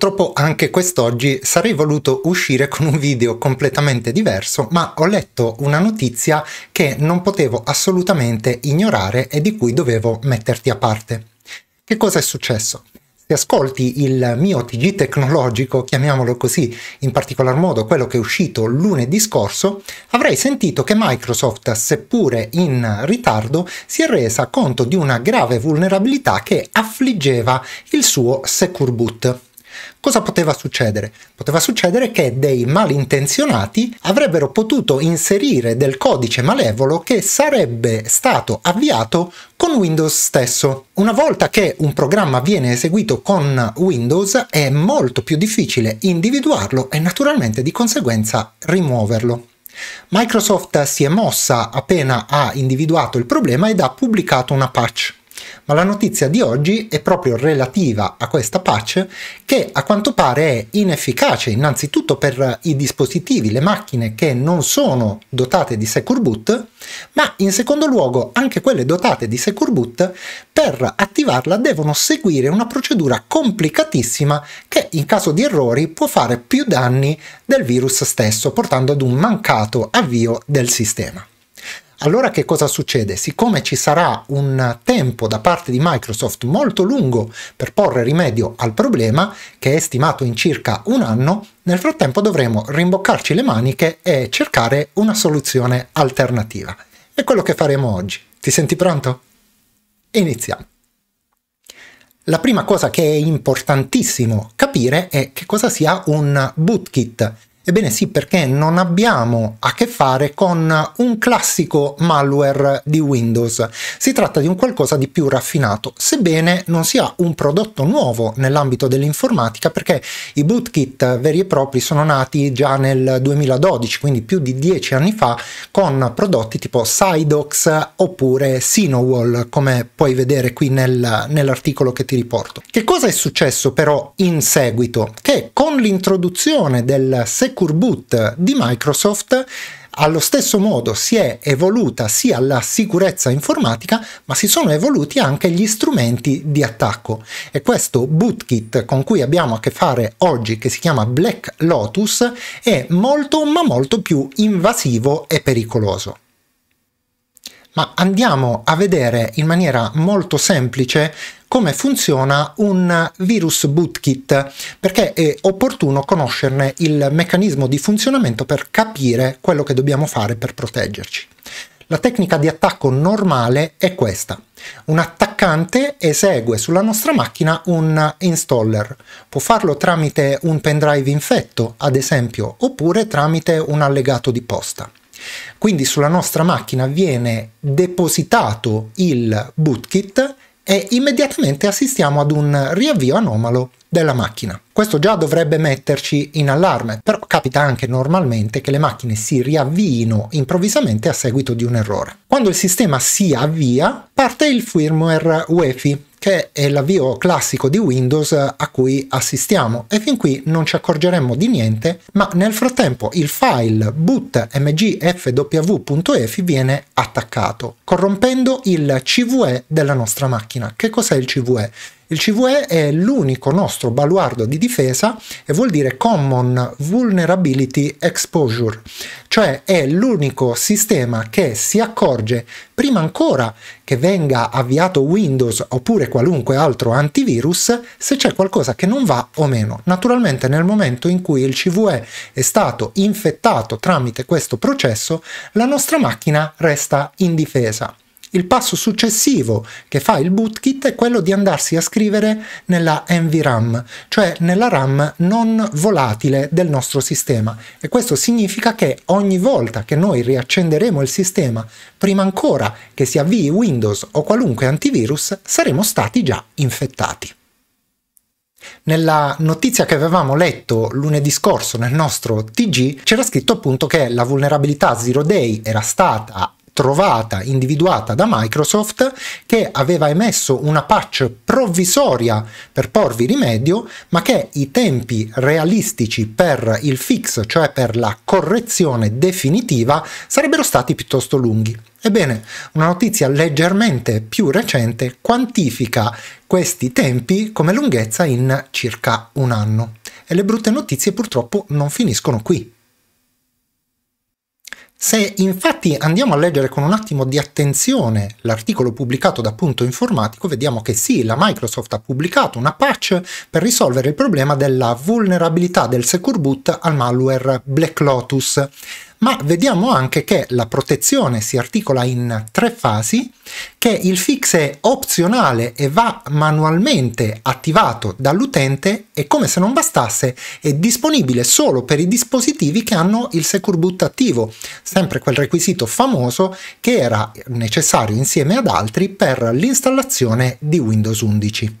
Purtroppo anche quest'oggi sarei voluto uscire con un video completamente diverso, ma ho letto una notizia che non potevo assolutamente ignorare e di cui dovevo metterti a parte. Che cosa è successo? Se ascolti il mio TG tecnologico, chiamiamolo così, in particolar modo quello che è uscito lunedì scorso, avrei sentito che Microsoft, seppure in ritardo, si è resa conto di una grave vulnerabilità che affliggeva il suo Secure Boot. Cosa poteva succedere? Poteva succedere che dei malintenzionati avrebbero potuto inserire del codice malevolo che sarebbe stato avviato con Windows stesso. Una volta che un programma viene eseguito con Windows è molto più difficile individuarlo e naturalmente di conseguenza rimuoverlo. Microsoft si è mossa appena ha individuato il problema ed ha pubblicato una patch. Ma la notizia di oggi è proprio relativa a questa patch che a quanto pare è inefficace innanzitutto per i dispositivi, le macchine che non sono dotate di Secure Boot, ma in secondo luogo anche quelle dotate di Secure Boot per attivarla devono seguire una procedura complicatissima che in caso di errori può fare più danni del virus stesso, portando ad un mancato avvio del sistema. Allora che cosa succede? Siccome ci sarà un tempo da parte di Microsoft molto lungo per porre rimedio al problema, che è stimato in circa un anno, nel frattempo dovremo rimboccarci le maniche e cercare una soluzione alternativa. È quello che faremo oggi. Ti senti pronto? Iniziamo. La prima cosa che è importantissimo capire è che cosa sia un bootkit, Ebbene sì, perché non abbiamo a che fare con un classico malware di Windows. Si tratta di un qualcosa di più raffinato, sebbene non sia un prodotto nuovo nell'ambito dell'informatica, perché i bootkit veri e propri sono nati già nel 2012, quindi più di dieci anni fa, con prodotti tipo Sidox oppure Sinowall, come puoi vedere qui nel, nell'articolo che ti riporto. Che cosa è successo però in seguito? Che con l'introduzione del secondo Secure Boot di Microsoft allo stesso modo si è evoluta sia la sicurezza informatica, ma si sono evoluti anche gli strumenti di attacco. E questo bootkit con cui abbiamo a che fare oggi, che si chiama Black Lotus, è molto ma molto più invasivo e pericoloso. Ma andiamo a vedere in maniera molto semplice come funziona un virus bootkit, perché è opportuno conoscerne il meccanismo di funzionamento per capire quello che dobbiamo fare per proteggerci. La tecnica di attacco normale è questa. Un attaccante esegue sulla nostra macchina un installer. Può farlo tramite un pendrive infetto, ad esempio, oppure tramite un allegato di posta. Quindi sulla nostra macchina viene depositato il bootkit e immediatamente assistiamo ad un riavvio anomalo della macchina. Questo già dovrebbe metterci in allarme, però capita anche normalmente che le macchine si riavviino improvvisamente a seguito di un errore. Quando il sistema si avvia, parte il firmware UEFI, che è l'avvio classico di Windows a cui assistiamo e fin qui non ci accorgeremmo di niente, ma nel frattempo il file boot mgfw.efi viene attaccato, corrompendo il CVE della nostra macchina. Che cos'è il CVE? Il CVE è l'unico nostro baluardo di difesa e vuol dire Common Vulnerability Exposure, cioè è l'unico sistema che si accorge prima ancora che venga avviato Windows oppure qualunque altro antivirus se c'è qualcosa che non va o meno. Naturalmente nel momento in cui il CVE è stato infettato tramite questo processo, la nostra macchina resta indifesa. Il passo successivo che fa il bootkit è quello di andarsi a scrivere nella NVRAM, cioè nella RAM non volatile del nostro sistema. E questo significa che ogni volta che noi riaccenderemo il sistema, prima ancora che si avvii Windows o qualunque antivirus, saremo stati già infettati. Nella notizia che avevamo letto lunedì scorso nel nostro TG c'era scritto appunto che la vulnerabilità Zero Day era stata trovata, individuata da Microsoft che aveva emesso una patch provvisoria per porvi rimedio, ma che i tempi realistici per il fix, cioè per la correzione definitiva, sarebbero stati piuttosto lunghi. Ebbene, una notizia leggermente più recente quantifica questi tempi come lunghezza in circa un anno. E le brutte notizie purtroppo non finiscono qui. Se infatti andiamo a leggere con un attimo di attenzione l'articolo pubblicato da Punto Informatico, vediamo che sì, la Microsoft ha pubblicato una patch per risolvere il problema della vulnerabilità del Secure Boot al malware Black Lotus ma vediamo anche che la protezione si articola in tre fasi, che il fix è opzionale e va manualmente attivato dall'utente e come se non bastasse è disponibile solo per i dispositivi che hanno il Secure Boot attivo, sempre quel requisito famoso che era necessario insieme ad altri per l'installazione di Windows 11.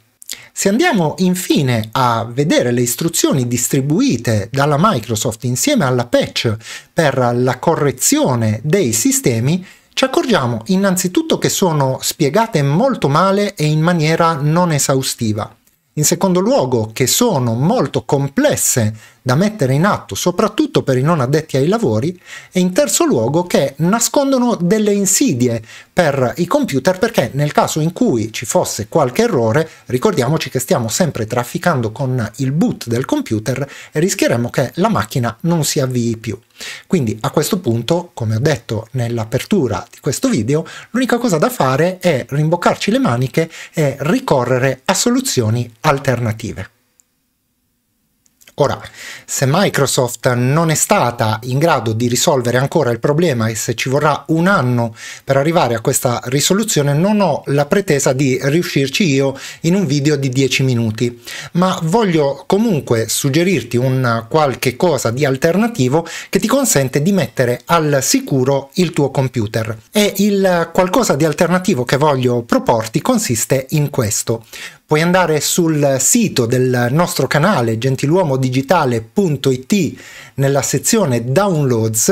Se andiamo infine a vedere le istruzioni distribuite dalla Microsoft insieme alla patch per la correzione dei sistemi, ci accorgiamo innanzitutto che sono spiegate molto male e in maniera non esaustiva. In secondo luogo che sono molto complesse da mettere in atto soprattutto per i non addetti ai lavori e in terzo luogo che nascondono delle insidie per i computer perché nel caso in cui ci fosse qualche errore ricordiamoci che stiamo sempre trafficando con il boot del computer e rischieremo che la macchina non si avvii più. Quindi a questo punto, come ho detto nell'apertura di questo video, l'unica cosa da fare è rimboccarci le maniche e ricorrere a soluzioni alternative. Ora, se Microsoft non è stata in grado di risolvere ancora il problema e se ci vorrà un anno per arrivare a questa risoluzione, non ho la pretesa di riuscirci io in un video di 10 minuti, ma voglio comunque suggerirti un qualche cosa di alternativo che ti consente di mettere al sicuro il tuo computer. E il qualcosa di alternativo che voglio proporti consiste in questo puoi andare sul sito del nostro canale gentiluomodigitale.it nella sezione downloads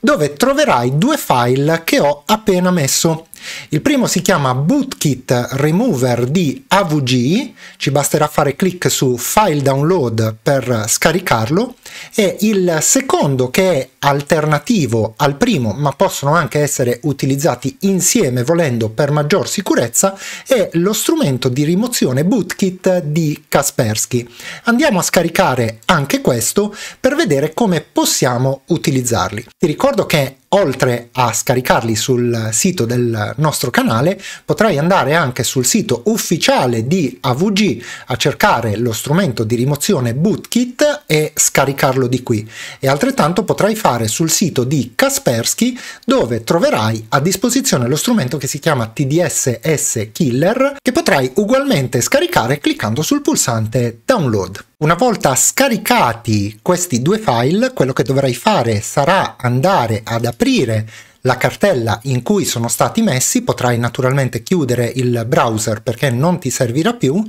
dove troverai due file che ho appena messo. Il primo si chiama Bootkit Remover di AVG, ci basterà fare clic su File Download per scaricarlo, e il secondo che è alternativo al primo, ma possono anche essere utilizzati insieme volendo per maggior sicurezza, è lo strumento di rimozione Bootkit di Kaspersky. Andiamo a scaricare anche questo per vedere come possiamo utilizzarli. Ti ricordo ricordo che oltre a scaricarli sul sito del nostro canale, potrai andare anche sul sito ufficiale di AVG a cercare lo strumento di rimozione Bootkit e scaricarlo di qui. E altrettanto potrai fare sul sito di Kaspersky dove troverai a disposizione lo strumento che si chiama TDSS Killer che potrai ugualmente scaricare cliccando sul pulsante Download. Una volta scaricati questi due file, quello che dovrai fare sarà andare ad aprire aprire la cartella in cui sono stati messi, potrai naturalmente chiudere il browser perché non ti servirà più,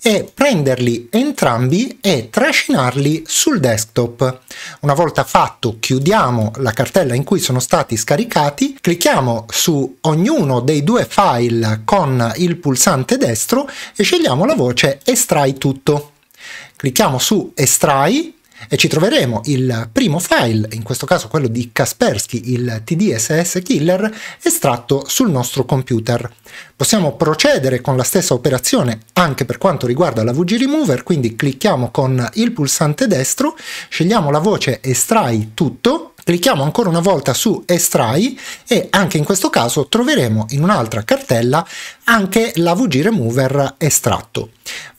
e prenderli entrambi e trascinarli sul desktop. Una volta fatto chiudiamo la cartella in cui sono stati scaricati, clicchiamo su ognuno dei due file con il pulsante destro e scegliamo la voce estrai tutto. Clicchiamo su estrai e ci troveremo il primo file, in questo caso quello di Kaspersky, il TDSS Killer, estratto sul nostro computer. Possiamo procedere con la stessa operazione anche per quanto riguarda la VG Remover, quindi clicchiamo con il pulsante destro, scegliamo la voce Estrai tutto Clicchiamo ancora una volta su Estrai e anche in questo caso troveremo in un'altra cartella anche la VG Remover estratto.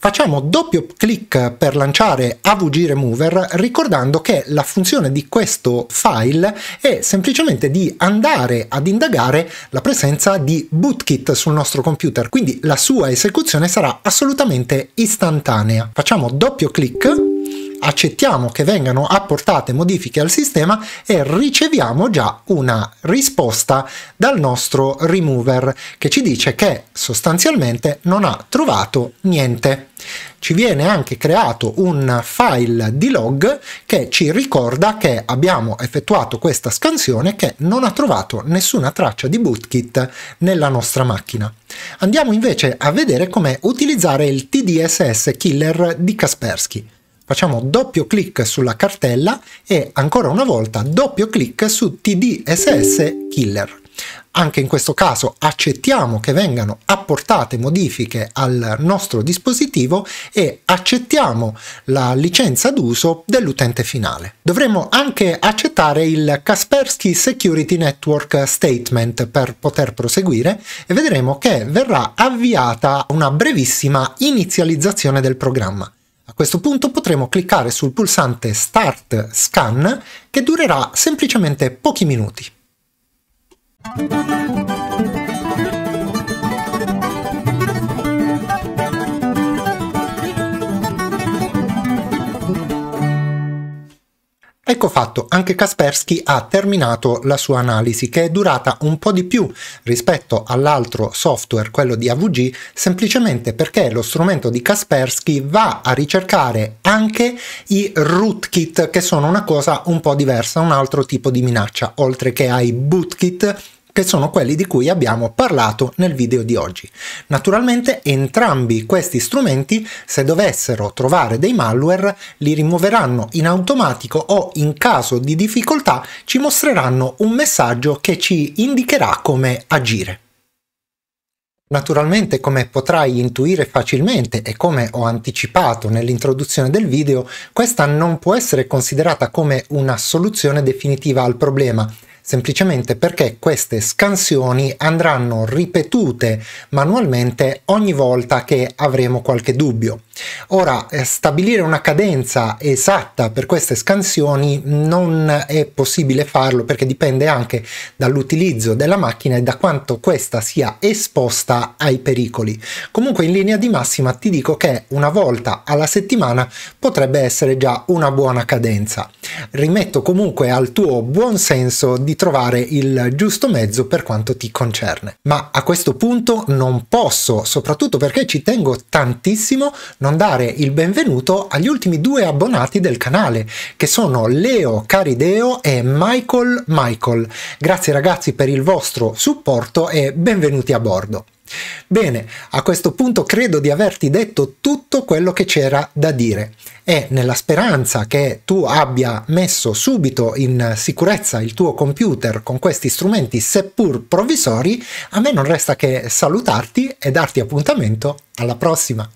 Facciamo doppio clic per lanciare AVG Remover ricordando che la funzione di questo file è semplicemente di andare ad indagare la presenza di bootkit sul nostro computer, quindi la sua esecuzione sarà assolutamente istantanea. Facciamo doppio clic accettiamo che vengano apportate modifiche al sistema e riceviamo già una risposta dal nostro remover che ci dice che sostanzialmente non ha trovato niente. Ci viene anche creato un file di log che ci ricorda che abbiamo effettuato questa scansione che non ha trovato nessuna traccia di bootkit nella nostra macchina. Andiamo invece a vedere come utilizzare il TDSS killer di Kaspersky. Facciamo doppio clic sulla cartella e ancora una volta doppio clic su TDSS Killer. Anche in questo caso accettiamo che vengano apportate modifiche al nostro dispositivo e accettiamo la licenza d'uso dell'utente finale. Dovremmo anche accettare il Kaspersky Security Network Statement per poter proseguire e vedremo che verrà avviata una brevissima inizializzazione del programma. A questo punto potremo cliccare sul pulsante Start Scan che durerà semplicemente pochi minuti. Ecco fatto, anche Kaspersky ha terminato la sua analisi che è durata un po' di più rispetto all'altro software, quello di AVG, semplicemente perché lo strumento di Kaspersky va a ricercare anche i rootkit che sono una cosa un po' diversa, un altro tipo di minaccia, oltre che ai bootkit che sono quelli di cui abbiamo parlato nel video di oggi. Naturalmente entrambi questi strumenti, se dovessero trovare dei malware, li rimuoveranno in automatico o in caso di difficoltà ci mostreranno un messaggio che ci indicherà come agire. Naturalmente, come potrai intuire facilmente e come ho anticipato nell'introduzione del video, questa non può essere considerata come una soluzione definitiva al problema, semplicemente perché queste scansioni andranno ripetute manualmente ogni volta che avremo qualche dubbio. Ora, eh, stabilire una cadenza esatta per queste scansioni non è possibile farlo perché dipende anche dall'utilizzo della macchina e da quanto questa sia esposta ai pericoli. Comunque in linea di massima ti dico che una volta alla settimana potrebbe essere già una buona cadenza. Rimetto comunque al tuo buon senso di trovare il giusto mezzo per quanto ti concerne. Ma a questo punto non posso, soprattutto perché ci tengo tantissimo, non dare il benvenuto agli ultimi due abbonati del canale, che sono Leo Carideo e Michael Michael. Grazie ragazzi per il vostro supporto e benvenuti a bordo. Bene, a questo punto credo di averti detto tutto quello che c'era da dire e nella speranza che tu abbia messo subito in sicurezza il tuo computer con questi strumenti seppur provvisori, a me non resta che salutarti e darti appuntamento alla prossima.